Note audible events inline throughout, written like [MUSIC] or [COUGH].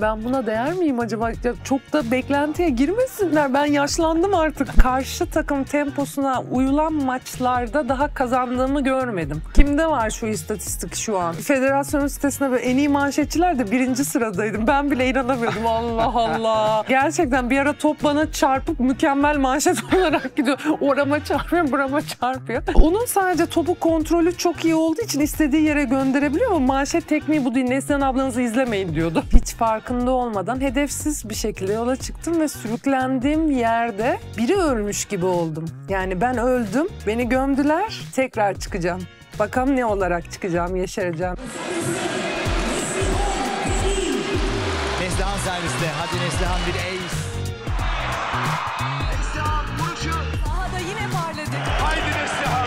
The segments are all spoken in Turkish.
Ben buna değer miyim acaba? Ya çok da beklentiye girmesinler. Ben yaşlandım artık. Karşı takım temposuna uyulan maçlarda daha kazandığımı görmedim. Kimde var şu istatistik şu an? Federasyon sitesinde böyle en iyi manşetçiler de birinci sıradaydım. Ben bile inanamıyordum. Allah Allah. Gerçekten bir ara top bana çarpıp mükemmel manşet [LAUGHS] olarak gidiyor. Orama çarpıyor, burama çarpıyor. Onun sadece topu kontrolü çok iyi olduğu için istediği yere gönderebiliyor ama manşet tekniği bu değil. Neslihan ablanızı izlemeyin diyordu. Hiç fark farkında olmadan hedefsiz bir şekilde yola çıktım ve sürüklendiğim yerde biri ölmüş gibi oldum. Yani ben öldüm, beni gömdüler, tekrar çıkacağım. Bakalım ne olarak çıkacağım, yaşaracağım. Neslihan serviste. Hadi Neslihan bir ace. Neslihan vuruşu. Sahada yine parladı. Haydi Neslihan.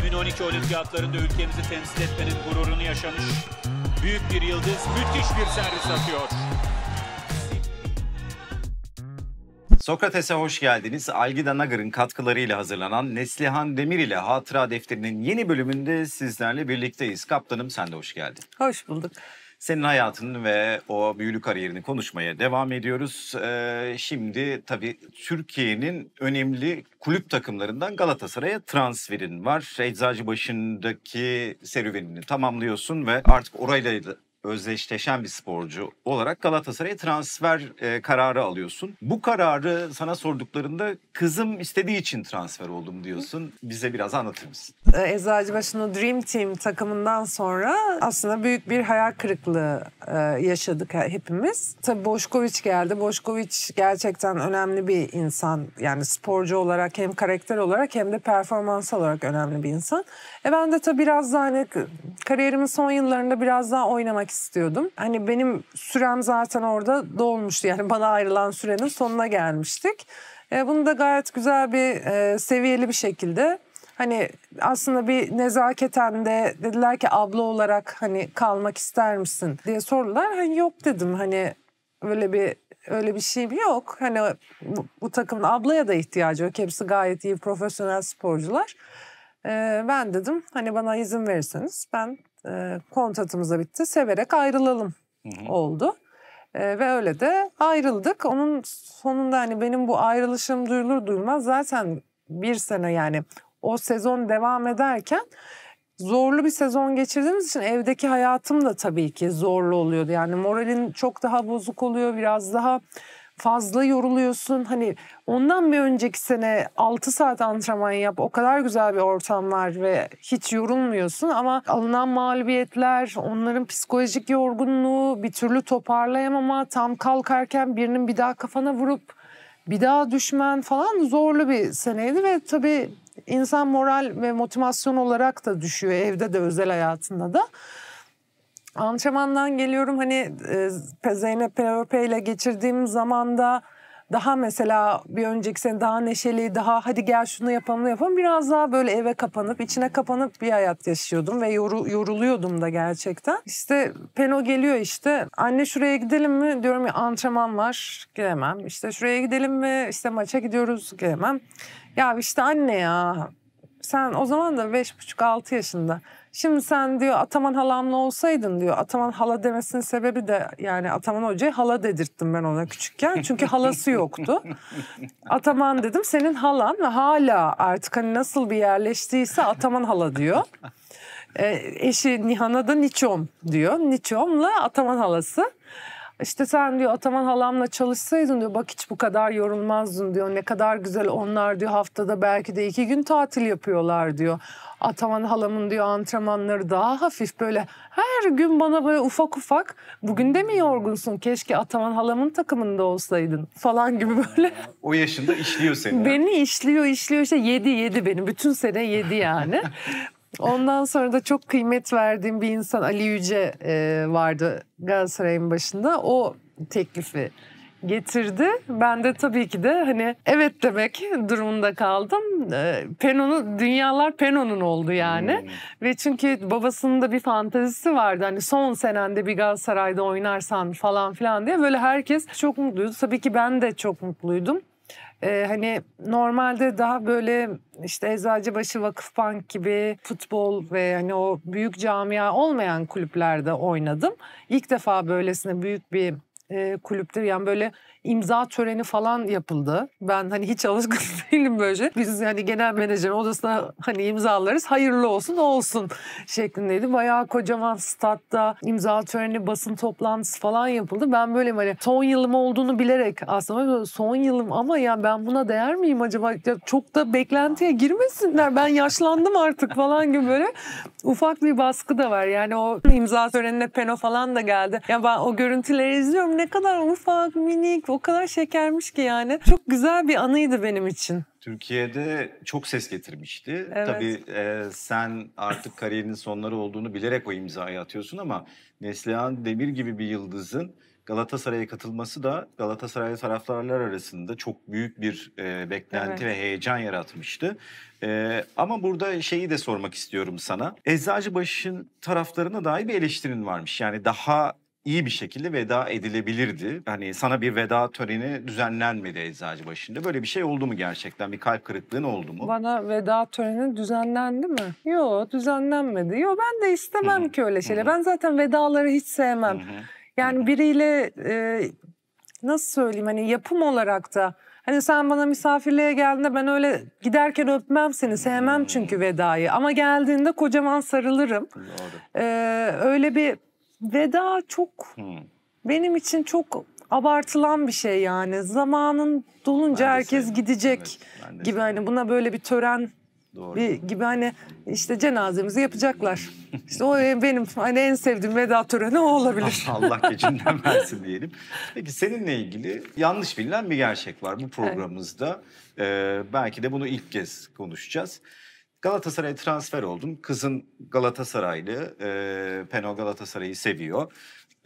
2012 olimpiyatlarında ülkemizi temsil etmenin gururunu yaşamış Büyük bir yıldız, müthiş bir servis atıyor. Sokrates'e hoş geldiniz. Algida Nagar'ın katkılarıyla hazırlanan Neslihan Demir ile Hatıra Defteri'nin yeni bölümünde sizlerle birlikteyiz. Kaptanım sen de hoş geldin. Hoş bulduk. Senin hayatının ve o büyülü kariyerini konuşmaya devam ediyoruz. Ee, şimdi tabii Türkiye'nin önemli kulüp takımlarından Galatasaray'a transferin var. Eczacıbaşı'ndaki serüvenini tamamlıyorsun ve artık orayla özdeşleşen bir sporcu olarak Galatasaray'a transfer e, kararı alıyorsun. Bu kararı sana sorduklarında kızım istediği için transfer oldum diyorsun. Bize biraz anlatır mısın? E, Eczacıbaşı'nın Dream Team takımından sonra aslında büyük bir hayal kırıklığı e, yaşadık hepimiz. Tabii Boşkoviç geldi. Boşkoviç gerçekten önemli bir insan. Yani sporcu olarak hem karakter olarak hem de performans olarak önemli bir insan. E ben de tabii biraz daha hani kariyerimin son yıllarında biraz daha oynamak istiyordum. Hani benim sürem zaten orada dolmuştu. Yani bana ayrılan sürenin sonuna gelmiştik. E, bunu da gayet güzel bir e, seviyeli bir şekilde hani aslında bir nezaketen de dediler ki abla olarak hani kalmak ister misin diye sordular. Hani yok dedim hani öyle bir öyle bir şey yok. Hani bu, bu takımın ablaya da ihtiyacı yok. Hepsi gayet iyi profesyonel sporcular. Ee, ben dedim hani bana izin verirseniz ben e, ee, kontratımız bitti. Severek ayrılalım Hı-hı. oldu. E, ve öyle de ayrıldık. Onun sonunda hani benim bu ayrılışım duyulur duyulmaz zaten bir sene yani o sezon devam ederken zorlu bir sezon geçirdiğimiz için evdeki hayatım da tabii ki zorlu oluyordu. Yani moralin çok daha bozuk oluyor. Biraz daha fazla yoruluyorsun. Hani ondan bir önceki sene 6 saat antrenman yap. O kadar güzel bir ortam var ve hiç yorulmuyorsun ama alınan mağlubiyetler, onların psikolojik yorgunluğu, bir türlü toparlayamama, tam kalkarken birinin bir daha kafana vurup bir daha düşmen falan zorlu bir seneydi ve tabii insan moral ve motivasyon olarak da düşüyor evde de özel hayatında da antrenmandan geliyorum hani e, Zeynep Penelope ile geçirdiğim zamanda daha mesela bir önceki sene daha neşeli, daha hadi gel şunu yapalım, yapalım. Biraz daha böyle eve kapanıp, içine kapanıp bir hayat yaşıyordum ve yoru, yoruluyordum da gerçekten. İşte Peno geliyor işte. Anne şuraya gidelim mi? Diyorum ya antrenman var, giremem. İşte şuraya gidelim mi? İşte maça gidiyoruz, giremem. Ya işte anne ya sen o zaman da 5,5-6 yaşında. Şimdi sen diyor Ataman halamla olsaydın diyor. Ataman hala demesinin sebebi de yani Ataman Hoca'ya hala dedirttim ben ona küçükken. Çünkü halası yoktu. [LAUGHS] Ataman dedim senin halan ve hala artık hani nasıl bir yerleştiyse Ataman hala diyor. E, eşi Nihan'a da Niçom diyor. Niçom'la Ataman halası. İşte sen diyor Ataman halamla çalışsaydın diyor bak hiç bu kadar yorulmazdın diyor. Ne kadar güzel onlar diyor haftada belki de iki gün tatil yapıyorlar diyor. Ataman halamın diyor antrenmanları daha hafif böyle her gün bana böyle ufak ufak bugün de mi yorgunsun keşke Ataman halamın takımında olsaydın falan gibi böyle. O yaşında işliyor seni. beni işliyor işliyor işte yedi yedi beni bütün sene yedi yani. Ondan sonra da çok kıymet verdiğim bir insan Ali Yüce vardı Galatasaray'ın başında. O teklifi getirdi. Ben de tabii ki de hani evet demek durumunda kaldım. Ee, Penon'u dünyalar Penon'un oldu yani. Hmm. Ve çünkü babasının da bir fantezisi vardı. Hani son senende bir Galatasaray'da oynarsan falan filan diye böyle herkes çok mutluydu. Tabii ki ben de çok mutluydum. Ee, hani normalde daha böyle işte Eczacıbaşı Vakıfbank gibi futbol ve hani o büyük camia olmayan kulüplerde oynadım. İlk defa böylesine büyük bir e, kulüptür. Yani böyle imza töreni falan yapıldı. Ben hani hiç alışkın [LAUGHS] değilim böyle. Biz hani genel menajerin odasına hani imzalarız. Hayırlı olsun olsun şeklindeydi. Bayağı kocaman statta imza töreni, basın toplantısı falan yapıldı. Ben böyle hani son yılım olduğunu bilerek aslında son yılım ama ya ben buna değer miyim acaba? Ya çok da beklentiye girmesinler. Ben yaşlandım artık falan gibi böyle ufak bir baskı da var. Yani o imza törenine Peno falan da geldi. Ya ben o görüntüleri izliyorum. Ne kadar ufak, minik o kadar şekermiş ki yani. Çok güzel bir anıydı benim için. Türkiye'de çok ses getirmişti. Evet. Tabii e, sen artık kariyerinin sonları olduğunu bilerek o imzayı atıyorsun ama Neslihan Demir gibi bir yıldızın Galatasaray'a katılması da Galatasaray taraftarlar arasında çok büyük bir e, beklenti evet. ve heyecan yaratmıştı. E, ama burada şeyi de sormak istiyorum sana. Eczacıbaşı'nın taraflarına dair bir eleştirin varmış. Yani daha iyi bir şekilde veda edilebilirdi. Hani sana bir veda töreni düzenlenmedi eczacı başında Böyle bir şey oldu mu gerçekten? Bir kalp kırıklığın oldu mu? Bana veda töreni düzenlendi mi? Yok düzenlenmedi. Yok ben de istemem Hı-hı. ki öyle şeyler. Ben zaten vedaları hiç sevmem. Hı-hı. Yani Hı-hı. biriyle e, nasıl söyleyeyim hani yapım olarak da Hani sen bana misafirliğe geldiğinde ben öyle giderken öpmem seni. Sevmem çünkü hmm. vedayı. Ama geldiğinde kocaman sarılırım. Doğru. Ee, öyle bir Veda çok hmm. benim için çok abartılan bir şey yani. Zamanın dolunca herkes sevmem. gidecek evet, gibi hani buna böyle bir tören Doğru. Bir, gibi hani işte cenazemizi yapacaklar. işte o benim hani en sevdiğim veda töreni o olabilir. [LAUGHS] Allah geçinden [LAUGHS] versin diyelim. Peki seninle ilgili yanlış bilinen bir gerçek var bu programımızda. Evet. Ee, belki de bunu ilk kez konuşacağız. Galatasaray'a transfer oldun, Kızın Galatasaraylı. E, Peno Galatasaray'ı seviyor.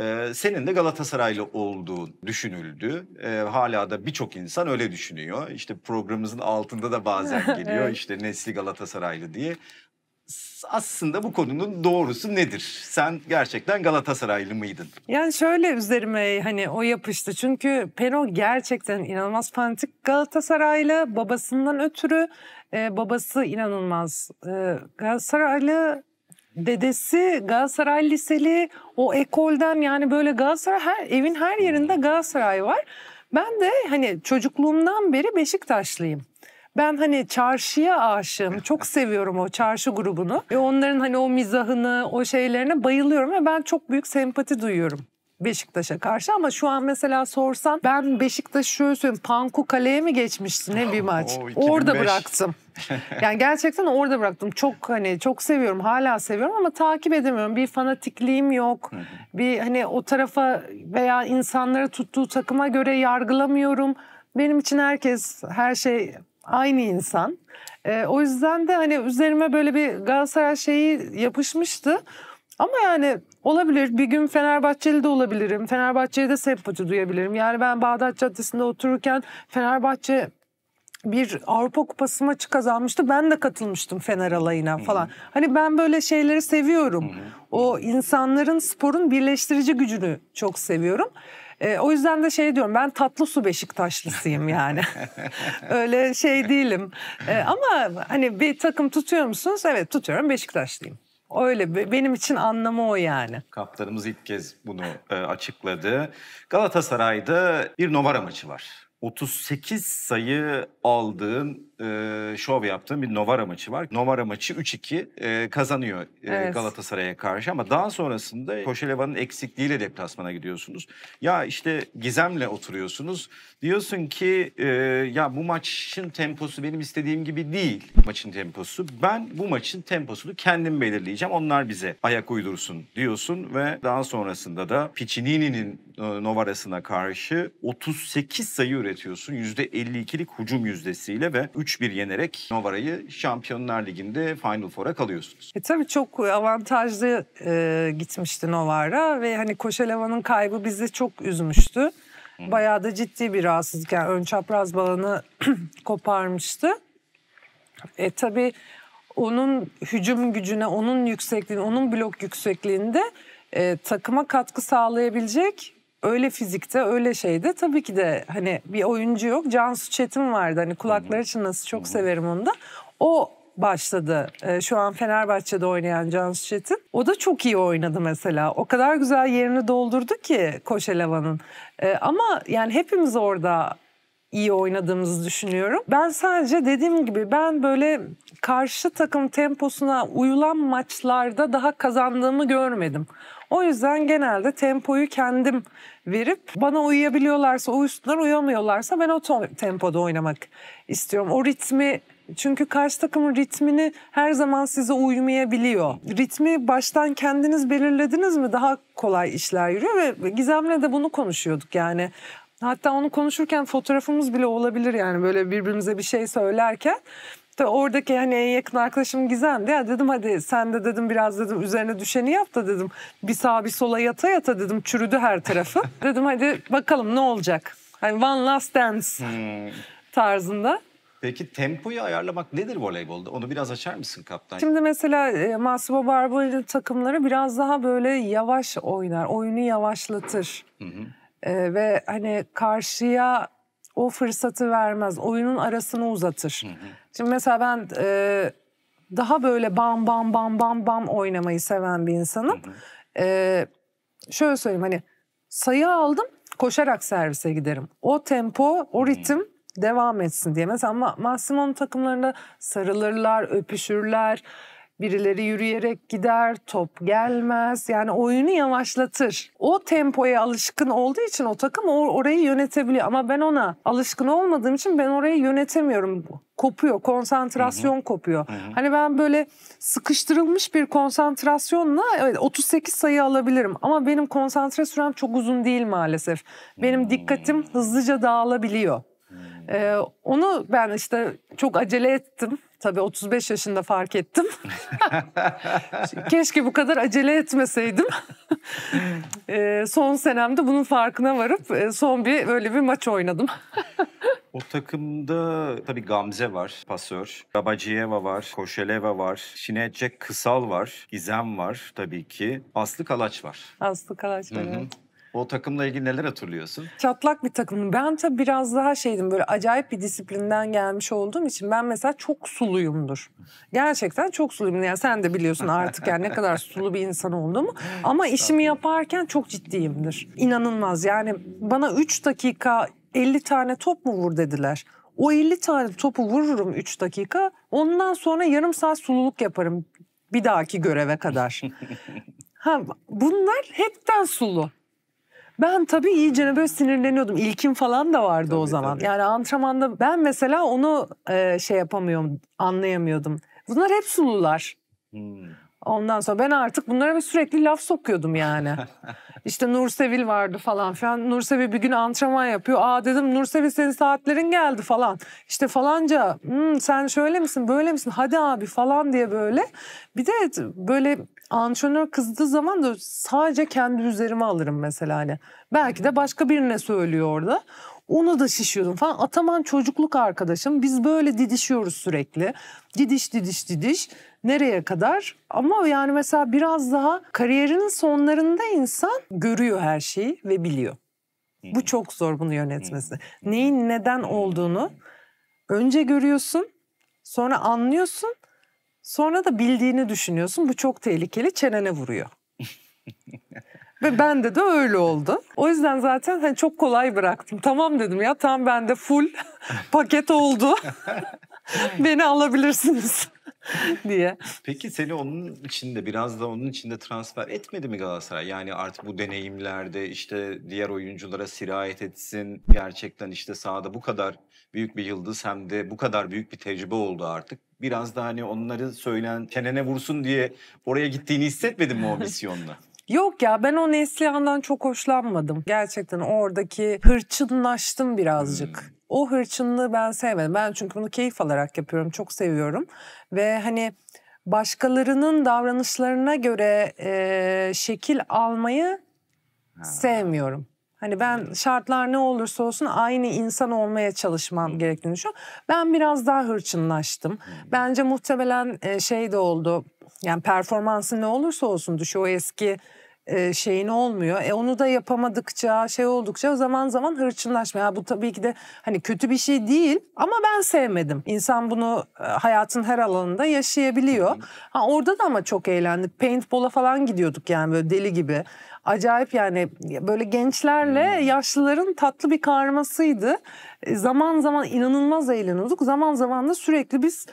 E, senin de Galatasaraylı olduğun düşünüldü. E, hala da birçok insan öyle düşünüyor. İşte programımızın altında da bazen [LAUGHS] geliyor. evet. işte Nesli Galatasaraylı diye aslında bu konunun doğrusu nedir? Sen gerçekten Galatasaraylı mıydın? Yani şöyle üzerime hani o yapıştı. Çünkü Peno gerçekten inanılmaz fanatik Galatasaraylı. Babasından ötürü e, babası inanılmaz. E, Galatasaraylı dedesi Galatasaray liseli o ekolden yani böyle Galatasaray her, evin her yerinde hmm. Galatasaray var. Ben de hani çocukluğumdan beri Beşiktaşlıyım. Ben hani çarşıya aşığım. Çok [LAUGHS] seviyorum o çarşı grubunu. Ve onların hani o mizahını, o şeylerine bayılıyorum ve ben çok büyük sempati duyuyorum. Beşiktaş'a karşı ama şu an mesela sorsan ben Beşiktaş şöyle söyleyeyim Panku Kale'ye mi geçmişti ne bir [LAUGHS] maç. Oo, orada bıraktım. [LAUGHS] yani gerçekten orada bıraktım. Çok hani çok seviyorum, hala seviyorum ama takip edemiyorum. Bir fanatikliğim yok. Bir hani o tarafa veya insanlara tuttuğu takıma göre yargılamıyorum. Benim için herkes her şey aynı insan. E, o yüzden de hani üzerime böyle bir Galatasaray şeyi yapışmıştı. Ama yani olabilir. Bir gün Fenerbahçeli de olabilirim. Fenerbahçe'ye de sempati duyabilirim. Yani ben Bağdat Caddesi'nde otururken Fenerbahçe bir Avrupa Kupası maçı kazanmıştı. Ben de katılmıştım Fener alayına falan. Hmm. Hani ben böyle şeyleri seviyorum. Hmm. O insanların sporun birleştirici gücünü çok seviyorum. E, o yüzden de şey diyorum ben tatlı su Beşiktaşlısıyım yani. [LAUGHS] Öyle şey değilim. E, ama hani bir takım tutuyor musunuz? Evet tutuyorum Beşiktaşlıyım. Öyle benim için anlamı o yani. Kaptanımız ilk kez bunu e, açıkladı. Galatasaray'da bir numara maçı var. 38 sayı aldığın e, şov yaptığım bir Novara maçı var. Novara maçı 3-2 e, kazanıyor e, evet. Galatasaray'a karşı ama daha sonrasında Koşeleva'nın eksikliğiyle deplasmana gidiyorsunuz. Ya işte Gizem'le oturuyorsunuz. Diyorsun ki e, ya bu maçın temposu benim istediğim gibi değil maçın temposu. Ben bu maçın temposunu kendim belirleyeceğim. Onlar bize ayak uydursun diyorsun ve daha sonrasında da Piccinini'nin Novara'sına karşı 38 sayı üretiyorsun. %52'lik hücum yüzdesiyle ve 3-1 yenerek Novara'yı Şampiyonlar Ligi'nde Final Four'a kalıyorsunuz. E tabii çok avantajlı e, gitmişti Novara ve hani Koşeleva'nın kaybı bizi çok üzmüştü. Bayağı da ciddi bir rahatsızlık yani ön çapraz bağını [CLEARS THROAT] koparmıştı. E tabii onun hücum gücüne, onun yüksekliğine, onun blok yüksekliğinde e, takıma katkı sağlayabilecek öyle fizikte öyle şeyde tabii ki de hani bir oyuncu yok. Cansu Çetin vardı hani kulakları için nasıl çok severim onu da. O başladı. Ee, şu an Fenerbahçe'de oynayan Cansu Çetin. O da çok iyi oynadı mesela. O kadar güzel yerini doldurdu ki Koşeleva'nın. Ee, ama yani hepimiz orada iyi oynadığımızı düşünüyorum. Ben sadece dediğim gibi ben böyle karşı takım temposuna uyulan maçlarda daha kazandığımı görmedim. O yüzden genelde tempoyu kendim verip bana uyuyabiliyorlarsa uyusunlar, uyamıyorlarsa ben o tempoda oynamak istiyorum. O ritmi çünkü karşı takımın ritmini her zaman size uymayabiliyor. Ritmi baştan kendiniz belirlediniz mi daha kolay işler yürüyor ve Gizem'le de bunu konuşuyorduk yani. Hatta onu konuşurken fotoğrafımız bile olabilir yani böyle birbirimize bir şey söylerken. de oradaki hani en yakın arkadaşım Gizem'di. Ya dedim hadi sen de dedim biraz dedim üzerine düşeni yap da dedim. Bir sağa bir sola yata yata dedim çürüdü her tarafı. [LAUGHS] dedim hadi bakalım ne olacak. Hani one last dance hmm. tarzında. Peki tempoyu ayarlamak nedir voleybolda? Onu biraz açar mısın kaptan? Şimdi mesela e, Masuba Barbar'ın takımları biraz daha böyle yavaş oynar. Oyunu yavaşlatır. Hı hı e, ve hani karşıya o fırsatı vermez. Oyunun arasını uzatır. Şimdi mesela ben e, daha böyle bam bam bam bam bam oynamayı seven bir insanım. Hı şöyle söyleyeyim hani sayı aldım koşarak servise giderim. O tempo, o ritim devam etsin diye. Mesela ama Massimo'nun takımlarında sarılırlar, öpüşürler. Birileri yürüyerek gider, top gelmez. Yani oyunu yavaşlatır. O tempoya alışkın olduğu için o takım or orayı yönetebiliyor. Ama ben ona alışkın olmadığım için ben orayı yönetemiyorum. Kopuyor, konsantrasyon Hı-hı. kopuyor. Hı-hı. Hani ben böyle sıkıştırılmış bir konsantrasyonla evet, 38 sayı alabilirim. Ama benim konsantre sürem çok uzun değil maalesef. Benim hmm. dikkatim hızlıca dağılabiliyor. Hmm. Ee, onu ben işte çok acele ettim. Tabii 35 yaşında fark ettim. [LAUGHS] Keşke bu kadar acele etmeseydim. [LAUGHS] e, son senemde bunun farkına varıp e, son bir böyle bir maç oynadım. O takımda tabii Gamze var, pasör. Rabaciyeva var, Koşeleva var. Şinecek Kısal var, Gizem var tabii ki. Aslı Kalaç var. Aslı Kalaç var. Hı -hı. O takımla ilgili neler hatırlıyorsun? Çatlak bir takım. Ben tabii biraz daha şeydim böyle acayip bir disiplinden gelmiş olduğum için ben mesela çok suluyumdur. Gerçekten çok suluyum. Yani sen de biliyorsun artık yani ne kadar sulu bir insan olduğumu. Ama işimi yaparken çok ciddiyimdir. İnanılmaz yani bana 3 dakika 50 tane top mu vur dediler. O 50 tane topu vururum 3 dakika. Ondan sonra yarım saat sululuk yaparım bir dahaki göreve kadar. [LAUGHS] ha, bunlar hepten sulu. Ben tabii iyicene böyle sinirleniyordum. İlkim falan da vardı tabii, o zaman. Tabii. Yani antrenmanda ben mesela onu e, şey yapamıyorum, anlayamıyordum. Bunlar hep sulular. Hmm. Ondan sonra ben artık bunlara sürekli laf sokuyordum yani. [LAUGHS] İşte Nursevil vardı falan filan. Nursevil bir gün antrenman yapıyor. Aa dedim Nursevil senin saatlerin geldi falan. İşte falanca hmm, sen şöyle misin böyle misin hadi abi falan diye böyle. Bir de böyle antrenör kızdığı zaman da sadece kendi üzerime alırım mesela hani. Belki de başka birine söylüyor orada. onu da şişiyordum falan. Ataman çocukluk arkadaşım. Biz böyle didişiyoruz sürekli. Didiş didiş didiş. Nereye kadar? Ama yani mesela biraz daha kariyerinin sonlarında insan görüyor her şeyi ve biliyor. Bu çok zor bunu yönetmesi. Neyin neden olduğunu önce görüyorsun, sonra anlıyorsun Sonra da bildiğini düşünüyorsun. Bu çok tehlikeli. Çenene vuruyor. [LAUGHS] Ve bende de öyle oldu. O yüzden zaten hani çok kolay bıraktım. Tamam dedim ya tam bende full [LAUGHS] paket oldu. [LAUGHS] Beni alabilirsiniz. [LAUGHS] diye. Peki seni onun içinde biraz da onun içinde transfer etmedi mi Galatasaray? Yani artık bu deneyimlerde işte diğer oyunculara sirayet etsin. Gerçekten işte sahada bu kadar büyük bir yıldız hem de bu kadar büyük bir tecrübe oldu artık. Biraz da hani onları söylen kenene vursun diye oraya gittiğini hissetmedin mi o misyonla? [LAUGHS] Yok ya ben o Neslihan'dan çok hoşlanmadım. Gerçekten oradaki hırçınlaştım birazcık. Hmm. O hırçınlığı ben sevmedim. Ben çünkü bunu keyif alarak yapıyorum. Çok seviyorum. Ve hani başkalarının davranışlarına göre e, şekil almayı ha. sevmiyorum. Hani ben şartlar ne olursa olsun aynı insan olmaya çalışmam hmm. gerektiğini düşünüyorum. Ben biraz daha hırçınlaştım. Hmm. Bence muhtemelen şey de oldu yani performansı ne olursa olsun düşüyor. O eski e, şeyin olmuyor. E onu da yapamadıkça şey oldukça zaman zaman hırçınlaşma. Ya bu tabii ki de hani kötü bir şey değil ama ben sevmedim. İnsan bunu e, hayatın her alanında yaşayabiliyor. Ha orada da ama çok eğlendik. Paintball'a falan gidiyorduk yani böyle deli gibi. Acayip yani böyle gençlerle hmm. yaşlıların tatlı bir karmasıydı. E, zaman zaman inanılmaz eğleniyorduk. Zaman zaman da sürekli biz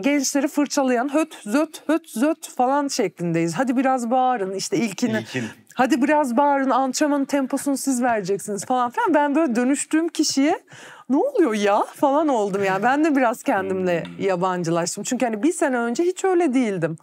gençleri fırçalayan höt zöt höt zöt falan şeklindeyiz. Hadi biraz bağırın işte ilkini. İlkin. Hadi biraz bağırın antrenmanın temposunu siz vereceksiniz falan filan. Ben böyle dönüştüğüm kişiye ne oluyor ya falan oldum yani. Ben de biraz kendimle hmm. yabancılaştım. Çünkü hani bir sene önce hiç öyle değildim.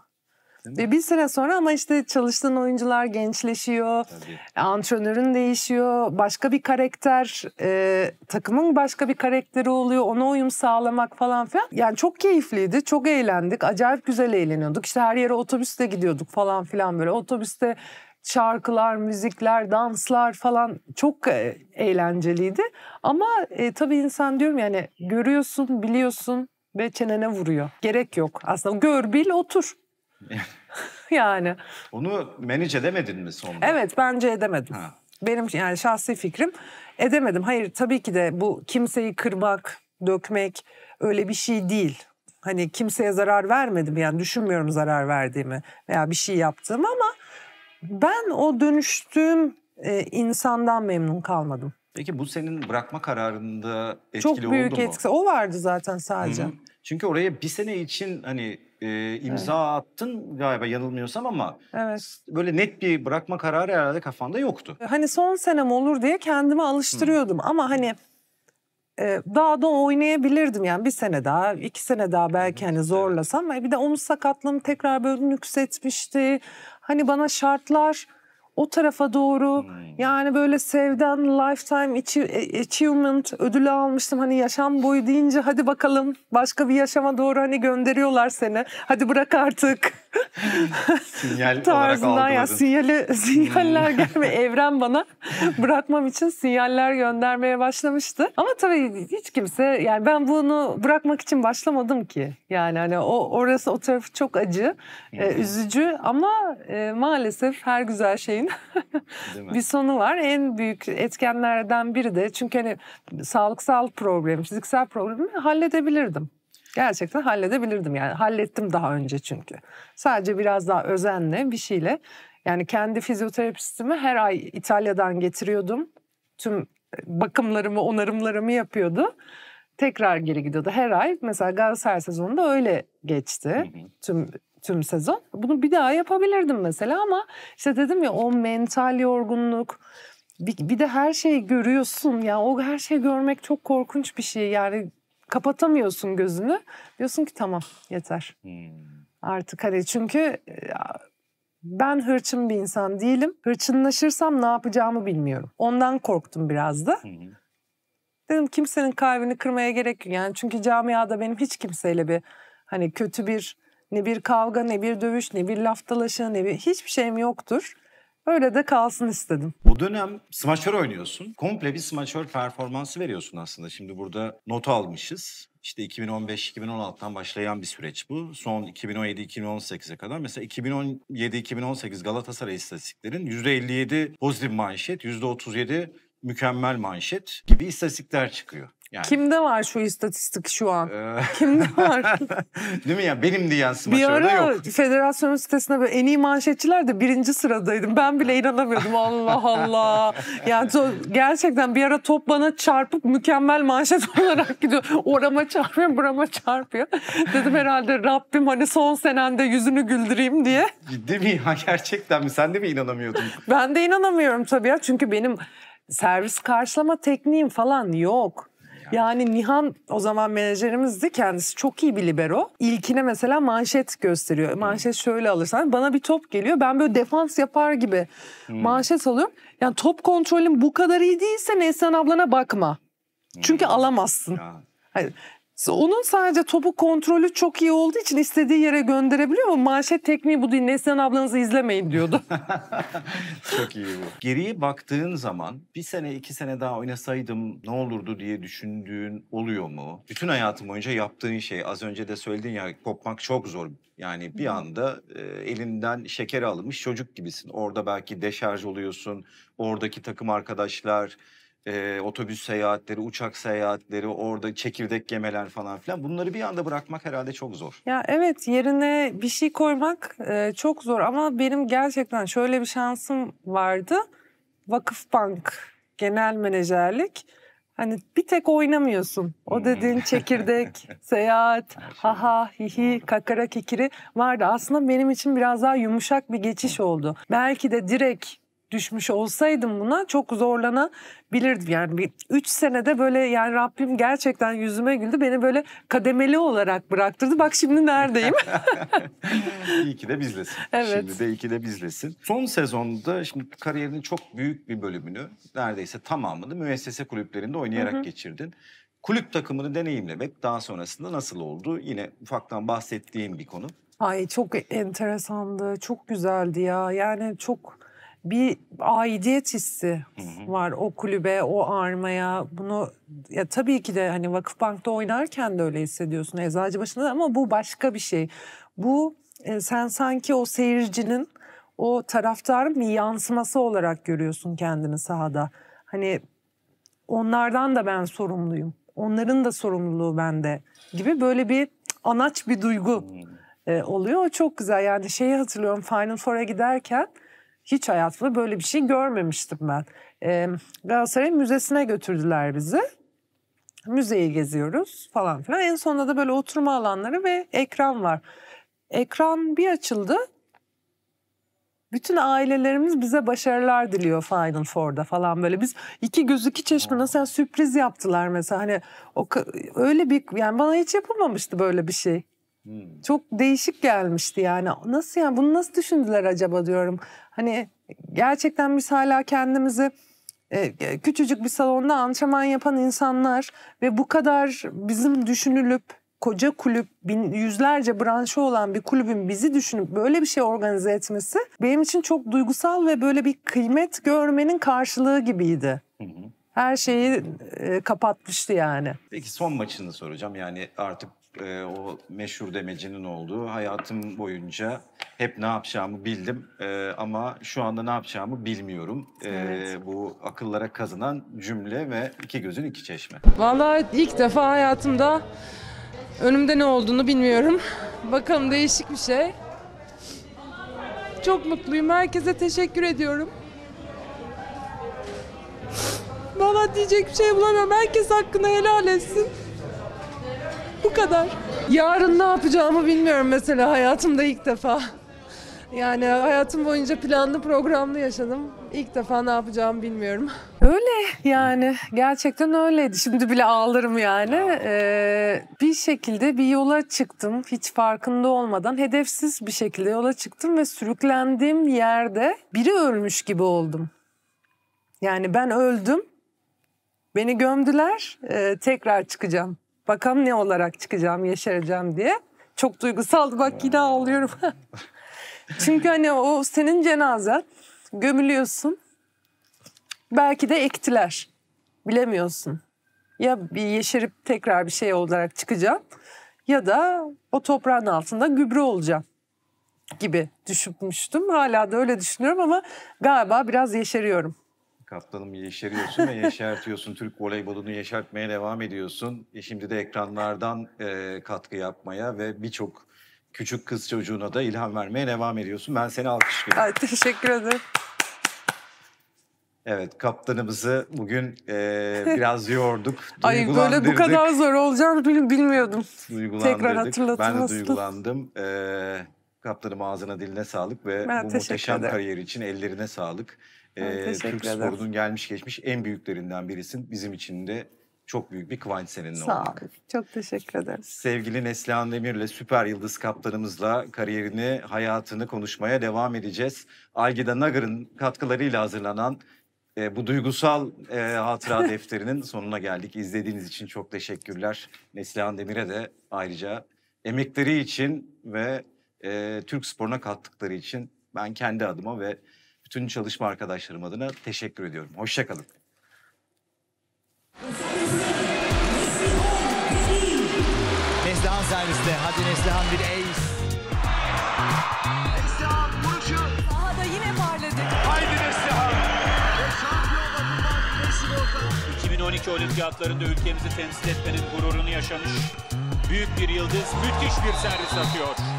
Değil mi? E, bir süre sonra ama işte çalıştığın oyuncular gençleşiyor. Tabii. Antrenörün değişiyor. Başka bir karakter, e, takımın başka bir karakteri oluyor. Ona uyum sağlamak falan filan. Yani çok keyifliydi. Çok eğlendik. Acayip güzel eğleniyorduk. İşte her yere otobüste gidiyorduk falan filan böyle. Otobüste şarkılar, müzikler, danslar falan çok e, eğlenceliydi. Ama e, tabii insan diyorum yani görüyorsun, biliyorsun ve çenene vuruyor. Gerek yok. Aslında gör, bil, otur. [LAUGHS] yani. Onu manage edemedin mi sonunda? Evet bence edemedim. Ha. Benim yani şahsi fikrim edemedim. Hayır tabii ki de bu kimseyi kırmak, dökmek öyle bir şey değil. Hani kimseye zarar vermedim yani düşünmüyorum zarar verdiğimi veya bir şey yaptığımı ama ben o dönüştüğüm e, insandan memnun kalmadım. Peki bu senin bırakma kararında etkili Çok oldu mu? Çok büyük etkisi. O vardı zaten sadece. Hı-hı. Çünkü oraya bir sene için hani e, imza evet. attın galiba yanılmıyorsam ama evet. böyle net bir bırakma kararı herhalde kafanda yoktu. E, hani son senem olur diye kendimi alıştırıyordum Hı. ama hani e, daha da oynayabilirdim yani bir sene daha iki sene daha belki hani zorlasam. Evet. Bir de omuz sakatlığım tekrar böyle yükseltmişti. Hani bana şartlar o tarafa doğru hmm. yani böyle Sevden Lifetime e, Achievement ödülü almıştım. Hani yaşam boyu deyince hadi bakalım başka bir yaşama doğru hani gönderiyorlar seni. Hadi bırak artık. [LAUGHS] Sinyal tarzından ya sinyali sinyaller hmm. gelme evren bana [LAUGHS] bırakmam için sinyaller göndermeye başlamıştı. Ama tabii hiç kimse yani ben bunu bırakmak için başlamadım ki. Yani hani o orası o tarafı çok acı, e, üzücü ama e, maalesef her güzel şeyin [LAUGHS] bir sonu var. En büyük etkenlerden biri de çünkü hani sağlıksal problem fiziksel problemi halledebilirdim. Gerçekten halledebilirdim yani. Hallettim daha önce çünkü. Sadece biraz daha özenle bir şeyle. Yani kendi fizyoterapistimi her ay İtalya'dan getiriyordum. Tüm e, bakımlarımı, onarımlarımı yapıyordu. Tekrar geri gidiyordu her ay. Mesela Galatasaray sezonunda öyle geçti. Tüm tüm sezon. Bunu bir daha yapabilirdim mesela ama işte dedim ya o mental yorgunluk bir, bir de her şeyi görüyorsun ya o her şeyi görmek çok korkunç bir şey yani kapatamıyorsun gözünü. Diyorsun ki tamam yeter. Hmm. Artık hani çünkü e, ben hırçın bir insan değilim. Hırçınlaşırsam ne yapacağımı bilmiyorum. Ondan korktum biraz da. Hmm. Dedim kimsenin kalbini kırmaya gerek yok. Yani çünkü camiada benim hiç kimseyle bir hani kötü bir ne bir kavga ne bir dövüş ne bir laftalaşa ne bir hiçbir şeyim yoktur. Öyle de kalsın istedim. Bu dönem smaçör oynuyorsun. Komple bir smaçör performansı veriyorsun aslında. Şimdi burada not almışız. İşte 2015-2016'dan başlayan bir süreç bu. Son 2017-2018'e kadar. Mesela 2017-2018 Galatasaray istatistiklerin %57 pozitif manşet, %37 mükemmel manşet gibi istatistikler çıkıyor. Yani. Kimde var şu istatistik şu an? Ee, Kimde [LAUGHS] var? Değil mi ya? Benim diye yansıma Bir ara yok. federasyonun sitesine böyle en iyi manşetçiler de birinci sıradaydım. Ben bile inanamıyordum. [LAUGHS] Allah Allah. Yani gerçekten bir ara top bana çarpıp mükemmel manşet [LAUGHS] olarak gidiyor. Orama çarpıyor, burama çarpıyor. Dedim herhalde Rabbim hani son senende yüzünü güldüreyim diye. Ciddi mi ya? Gerçekten mi? Sen de mi inanamıyordun? ben de inanamıyorum tabii ya. Çünkü benim servis karşılama tekniğim falan yok yani. Nihan o zaman menajerimizdi kendisi çok iyi bir libero. İlkine mesela manşet gösteriyor. Hmm. Manşet şöyle alırsan bana bir top geliyor. Ben böyle defans yapar gibi hmm. manşet alıyorum. Yani top kontrolüm bu kadar iyi değilse Neslihan ablana bakma. Hmm. Çünkü alamazsın. Ya. Hayır. Onun sadece topu kontrolü çok iyi olduğu için istediği yere gönderebiliyor ama manşet tekniği bu değil. Neslihan ablanızı izlemeyin diyordu. [LAUGHS] [LAUGHS] çok iyi bu. Geriye baktığın zaman bir sene iki sene daha oynasaydım ne olurdu diye düşündüğün oluyor mu? Bütün hayatım boyunca yaptığın şey az önce de söyledin ya kopmak çok zor. Yani bir anda e, elinden şeker alınmış çocuk gibisin. Orada belki deşarj oluyorsun. Oradaki takım arkadaşlar, e, otobüs seyahatleri, uçak seyahatleri, orada çekirdek yemeler falan filan bunları bir anda bırakmak herhalde çok zor. Ya evet yerine bir şey koymak e, çok zor ama benim gerçekten şöyle bir şansım vardı. Vakıf Bank genel menajerlik. Hani bir tek oynamıyorsun. O hmm. dediğin çekirdek, [LAUGHS] seyahat, şey. haha, hihi, kakara kikiri vardı. Aslında benim için biraz daha yumuşak bir geçiş oldu. Belki de direkt düşmüş olsaydım buna çok zorlanabilirdim. Yani bir 3 senede böyle yani Rabbim gerçekten yüzüme güldü. Beni böyle kademeli olarak bıraktırdı. Bak şimdi neredeyim? [LAUGHS] İyi ki de bizlesin. Evet. Şimdi de iyi ki de bizlesin. Son sezonda şimdi kariyerinin çok büyük bir bölümünü neredeyse tamamını müessese kulüplerinde oynayarak Hı-hı. geçirdin. Kulüp takımını deneyimlemek daha sonrasında nasıl oldu? Yine ufaktan bahsettiğim bir konu. Ay çok enteresandı, çok güzeldi ya. Yani çok bir aidiyet hissi var o kulübe, o armaya. Bunu ya tabii ki de hani Vakıfbank'ta oynarken de öyle hissediyorsun Eczacıbaşı'nda da ama bu başka bir şey. Bu e, sen sanki o seyircinin o taraftarın bir yansıması olarak görüyorsun kendini sahada. Hani onlardan da ben sorumluyum. Onların da sorumluluğu bende gibi böyle bir anaç bir duygu e, oluyor. O çok güzel yani şeyi hatırlıyorum Final Four'a giderken hiç hayatımda böyle bir şey görmemiştim ben. Ee, Galatasaray Müzesi'ne götürdüler bizi. Müzeyi geziyoruz falan filan. En sonunda da böyle oturma alanları ve ekran var. Ekran bir açıldı. Bütün ailelerimiz bize başarılar diliyor Final Four'da falan böyle. Biz iki gözü iki çeşme nasıl yani sürpriz yaptılar mesela. Hani o, öyle bir yani bana hiç yapılmamıştı böyle bir şey. Hmm. Çok değişik gelmişti yani. Nasıl yani bunu nasıl düşündüler acaba diyorum. Hani gerçekten biz hala kendimizi e, e, küçücük bir salonda antrenman yapan insanlar ve bu kadar bizim düşünülüp koca kulüp, bin, yüzlerce branşı olan bir kulübün bizi düşünüp böyle bir şey organize etmesi benim için çok duygusal ve böyle bir kıymet görmenin karşılığı gibiydi. Her şeyi e, kapatmıştı yani. Peki son maçını soracağım. Yani artık e, o meşhur demecinin olduğu hayatım boyunca hep ne yapacağımı bildim e, ama şu anda ne yapacağımı bilmiyorum. E, evet. Bu akıllara kazınan cümle ve iki gözün iki çeşme. Vallahi ilk defa hayatımda önümde ne olduğunu bilmiyorum. [LAUGHS] Bakalım değişik bir şey. Çok mutluyum. Herkese teşekkür ediyorum. Valla diyecek bir şey bulamıyorum. Herkes hakkını helal etsin. Bu kadar. Yarın ne yapacağımı bilmiyorum mesela hayatımda ilk defa. Yani hayatım boyunca planlı programlı yaşadım. İlk defa ne yapacağımı bilmiyorum. Öyle yani gerçekten öyleydi. Şimdi bile ağlarım yani. Ee, bir şekilde bir yola çıktım hiç farkında olmadan. Hedefsiz bir şekilde yola çıktım ve sürüklendiğim yerde biri ölmüş gibi oldum. Yani ben öldüm. Beni gömdüler. Ee, tekrar çıkacağım. Bakalım ne olarak çıkacağım, yaşaracağım diye. Çok duygusaldı bak yine ağlıyorum. [LAUGHS] Çünkü hani o senin cenazen gömülüyorsun. Belki de ektiler. Bilemiyorsun. Ya bir yeşerip tekrar bir şey olarak çıkacağım ya da o toprağın altında gübre olacağım gibi düşünmüştüm. Hala da öyle düşünüyorum ama galiba biraz yeşeriyorum. Kaptanım yeşeriyorsun ve yeşertiyorsun. Türk voleybolunu yeşertmeye devam ediyorsun. E şimdi de ekranlardan e, katkı yapmaya ve birçok küçük kız çocuğuna da ilham vermeye devam ediyorsun. Ben seni alkışlıyorum. Ay, teşekkür ederim. Evet, kaptanımızı bugün e, [LAUGHS] biraz yorduk, Ay böyle bu kadar zor olacağını bilmiyordum. Duygulandırdık. Tekrar hatırlatılması. Ben de duygulandım. E, kaptanım ağzına diline sağlık ve ben bu muhteşem ederim. kariyer için ellerine sağlık e, Türk sporunun gelmiş geçmiş en büyüklerinden birisin. Bizim için de çok büyük bir kıvanç seninle Sağ olmak. Sağ ol. Çok teşekkür ederim. Sevgili Neslihan Demir'le Süper Yıldız Kaptanımızla kariyerini, hayatını konuşmaya devam edeceğiz. Algida Nagar'ın katkılarıyla hazırlanan e, bu duygusal e, hatıra [LAUGHS] defterinin sonuna geldik. İzlediğiniz için çok teşekkürler. Neslihan Demir'e de ayrıca emekleri için ve e, Türk sporuna kattıkları için ben kendi adıma ve bütün çalışma arkadaşlarım adına teşekkür ediyorum. Hoşçakalın. Neslihan serviste. Hadi Neslihan bir ace. Neslihan vuruşu. Daha da yine parladı. Haydi Neslihan. Ve 2012 olimpiyatlarında ülkemizi temsil etmenin gururunu yaşamış büyük bir yıldız müthiş bir servis atıyor.